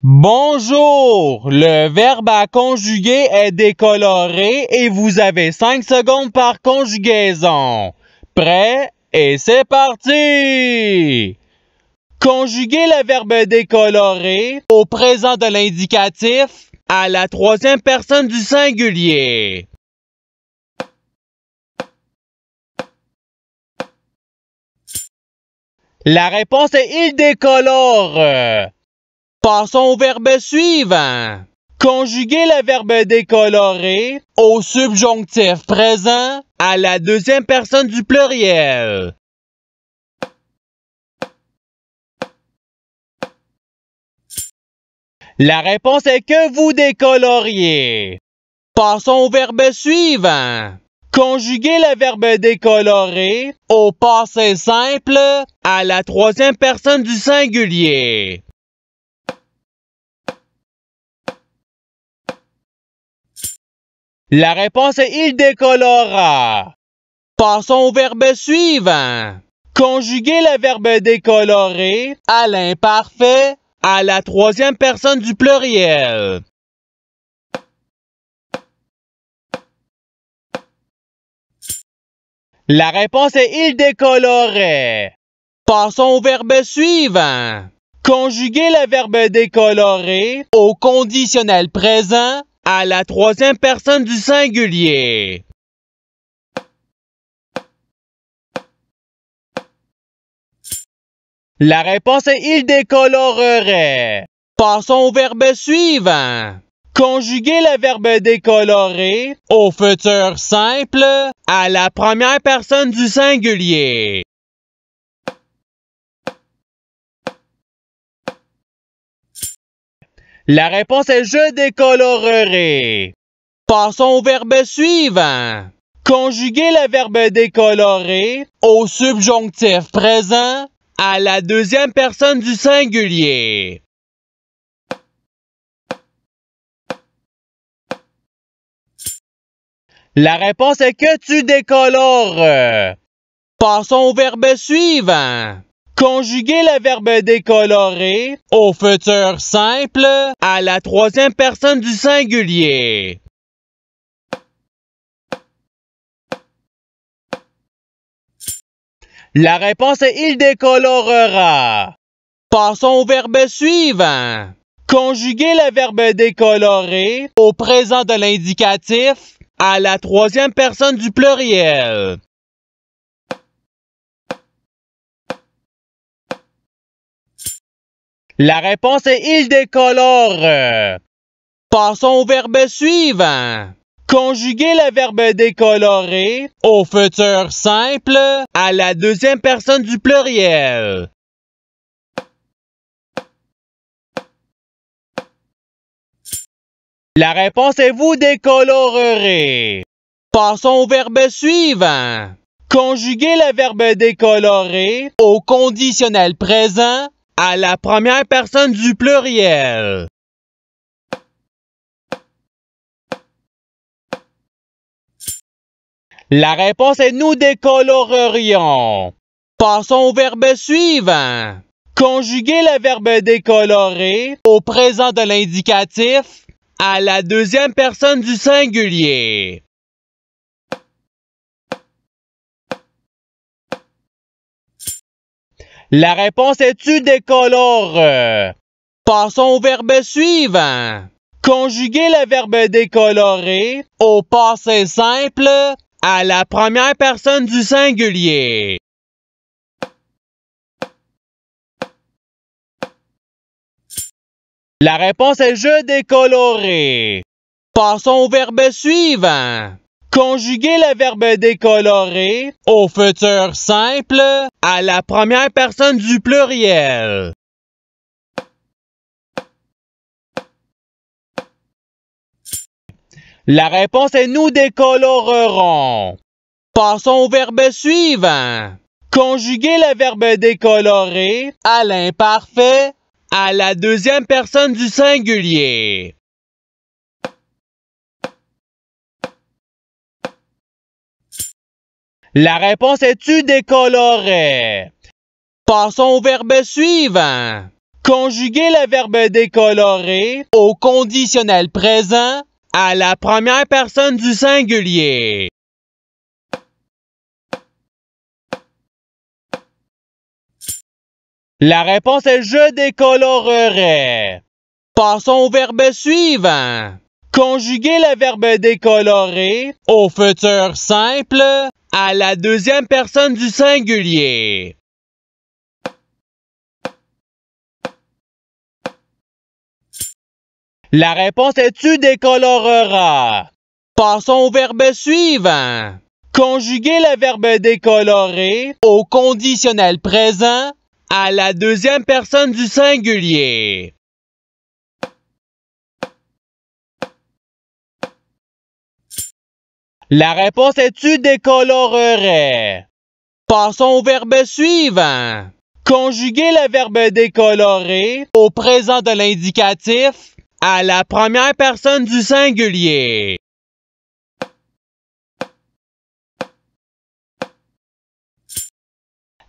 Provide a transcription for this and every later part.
Bonjour! Le verbe à conjuguer est décoloré et vous avez 5 secondes par conjugaison. Prêt? Et c'est parti! Conjuguez le verbe décoloré au présent de l'indicatif à la troisième personne du singulier. La réponse est il décolore. Passons au verbe suivant. Conjuguez le verbe décoloré au subjonctif présent à la deuxième personne du pluriel. La réponse est que vous décoloriez. Passons au verbe suivant. Conjuguez le verbe décoloré au passé simple à la troisième personne du singulier. La réponse est il décolora. Passons au verbe suivant. Conjuguez le verbe décolorer à l'imparfait à la troisième personne du pluriel. La réponse est il décolorait. Passons au verbe suivant. Conjuguez le verbe décolorer au conditionnel présent à la troisième personne du singulier. La réponse est il décolorerait. Passons au verbe suivant. Conjuguez le verbe décolorer au futur simple à la première personne du singulier. La réponse est je décolorerai. Passons au verbe suivant. Conjuguez le verbe décolorer au subjonctif présent à la deuxième personne du singulier. La réponse est que tu décolores. Passons au verbe suivant. Conjuguez le verbe décolorer » au futur simple à la troisième personne du singulier. La réponse est il décolorera. Passons au verbe suivant. Conjuguez le verbe décolorer » au présent de l'indicatif à la troisième personne du pluriel. La réponse est il décolore. Passons au verbe suivant. Conjuguez le verbe décolorer au futur simple à la deuxième personne du pluriel. La réponse est vous décolorerez. Passons au verbe suivant. Conjuguez le verbe décolorer au conditionnel présent à la première personne du pluriel. La réponse est nous décolorerions. Passons au verbe suivant. Conjuguez le verbe décolorer au présent de l'indicatif à la deuxième personne du singulier. La réponse est-tu décolores ». Passons au verbe suivant. Conjuguez le verbe décolorer » au passé simple à la première personne du singulier. La réponse est je décoloré. Passons au verbe suivant. Conjuguez le verbe décolorer » au futur simple à la première personne du pluriel. La réponse est nous décolorerons. Passons au verbe suivant. Conjuguez le verbe décolorer » à l'imparfait à la deuxième personne du singulier. La réponse est-tu décolorerais. Passons au verbe suivant. Conjuguez le verbe décolorer au conditionnel présent à la première personne du singulier. La réponse est je décolorerai. Passons au verbe suivant. Conjuguer le verbe décolorer au futur simple à la deuxième personne du singulier. La réponse est tu décoloreras. Passons au verbe suivant. Conjuguez le verbe décolorer au conditionnel présent à la deuxième personne du singulier. La réponse est tu décolorerais. Passons au verbe suivant. Conjuguez le verbe décolorer au présent de l'indicatif à la première personne du singulier.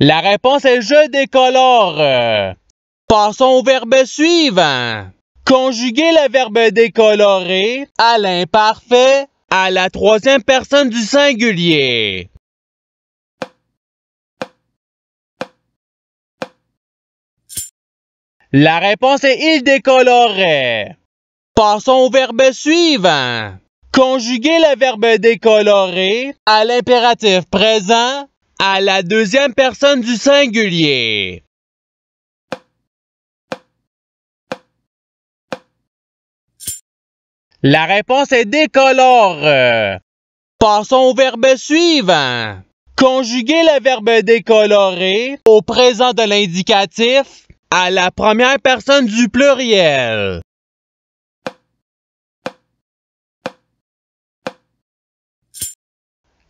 La réponse est je décolore. Passons au verbe suivant. Conjuguez le verbe décolorer à l'imparfait à la troisième personne du singulier. La réponse est il décolorait. Passons au verbe suivant. Conjuguez le verbe décolorer à l'impératif présent à la deuxième personne du singulier. La réponse est décolore. Passons au verbe suivant. Conjuguez le verbe décolorer au présent de l'indicatif à la première personne du pluriel.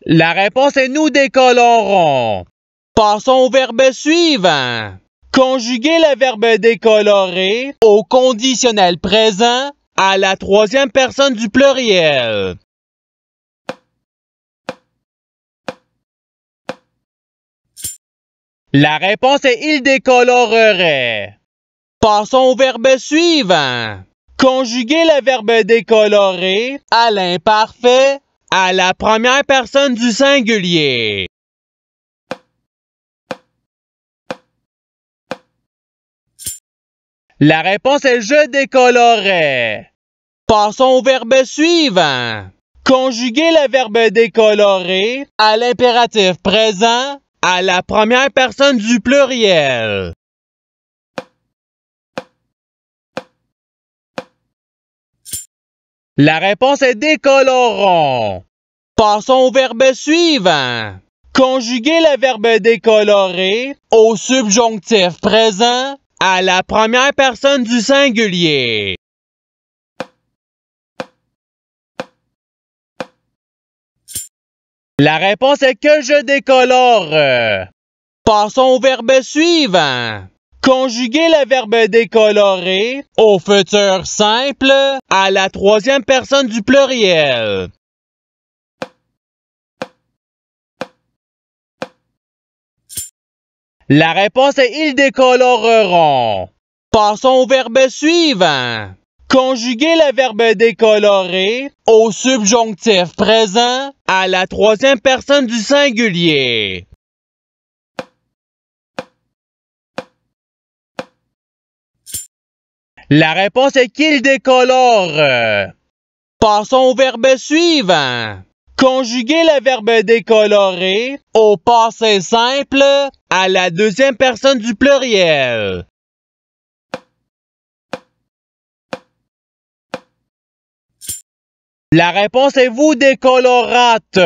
La réponse est nous décolorons. Passons au verbe suivant. Conjuguez le verbe décolorer au conditionnel présent à la troisième personne du pluriel. La réponse est il décolorerait. Passons au verbe suivant. Conjuguez le verbe décolorer à l'imparfait à la première personne du singulier. La réponse est je décolorais. Passons au verbe suivant. Conjuguez le verbe décolorer à l'impératif présent à la première personne du pluriel. La réponse est décolorons. Passons au verbe suivant. Conjuguez le verbe décolorer au subjonctif présent à la première personne du singulier. La réponse est que je décolore. Passons au verbe suivant. Conjuguez le verbe décolorer au futur simple à la troisième personne du pluriel. La réponse est ils décoloreront. Passons au verbe suivant. Conjuguer le verbe décoloré au subjonctif présent à la troisième personne du singulier. La réponse est qu'il décolore. Passons au verbe suivant. Conjuguer le verbe décoloré au passé simple à la deuxième personne du pluriel. La réponse est vous décolorate.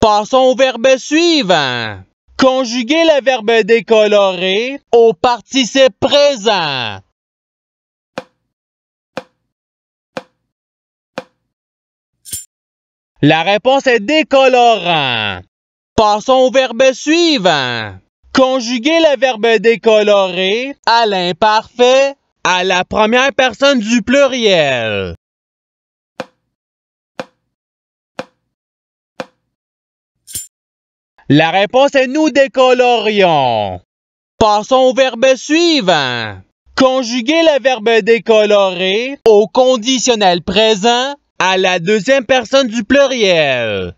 Passons au verbe suivant. Conjuguez le verbe décolorer au participe présent. La réponse est décolorant. Passons au verbe suivant. Conjuguez le verbe décolorer à l'imparfait à la première personne du pluriel. La réponse est nous décolorions. Passons au verbe suivant. Conjuguez le verbe décolorer au conditionnel présent à la deuxième personne du pluriel.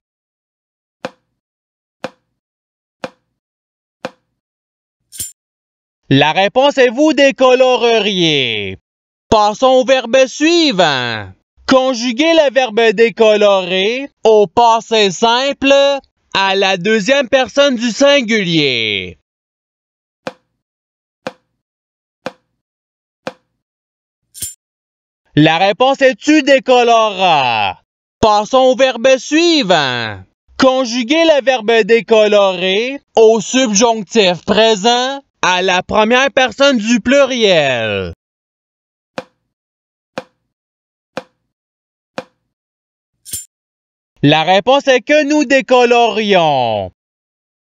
La réponse est vous décoloreriez. Passons au verbe suivant. Conjuguez le verbe décolorer au passé simple à la deuxième personne du singulier. La réponse est tu décoloras. Passons au verbe suivant. Conjuguez le verbe décolorer au subjonctif présent à la première personne du pluriel. La réponse est que nous décolorions.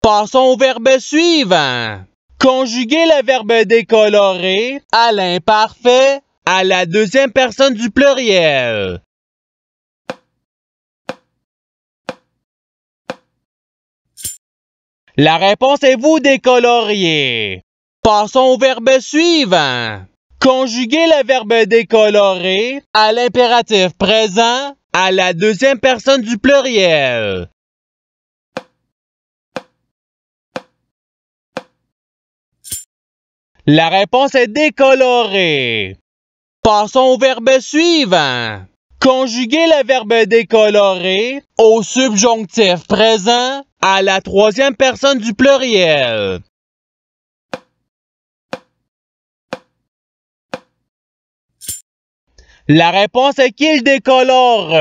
Passons au verbe suivant. Conjuguez le verbe décolorer à l'imparfait à la deuxième personne du pluriel. La réponse est vous décoloriez. Passons au verbe suivant. Conjuguez le verbe décolorer à l'impératif présent à la deuxième personne du pluriel. La réponse est décolorée. Passons au verbe suivant. Conjuguez le verbe décolorer au subjonctif présent à la troisième personne du pluriel. La réponse est qu'il décolore.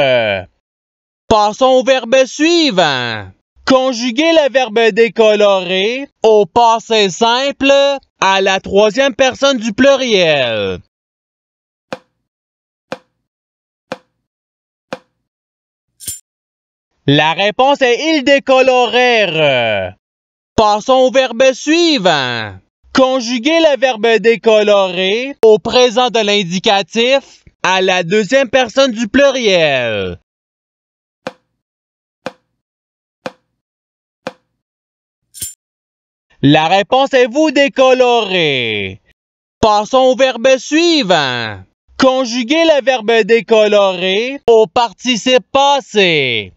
Passons au verbe suivant. Conjuguez le verbe décolorer au passé simple à la troisième personne du pluriel. La réponse est il décolorèrent. Passons au verbe suivant. Conjuguez le verbe décolorer au présent de l'indicatif à la deuxième personne du pluriel. La réponse est vous décolorer. Passons au verbe suivant. Conjuguez le verbe décolorer au participe passé.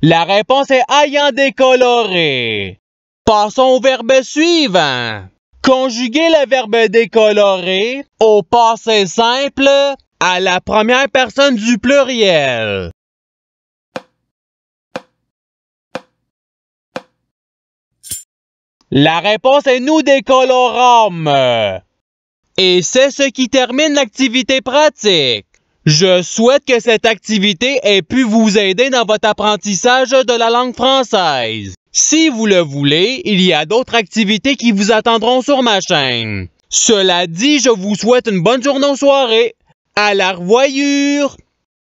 La réponse est ayant décoloré. Passons au verbe suivant. Conjuguez le verbe décolorer au passé simple à la première personne du pluriel. La réponse est nous décolorons. Et c'est ce qui termine l'activité pratique. Je souhaite que cette activité ait pu vous aider dans votre apprentissage de la langue française. Si vous le voulez, il y a d'autres activités qui vous attendront sur ma chaîne. Cela dit, je vous souhaite une bonne journée ou soirée. À la revoyure!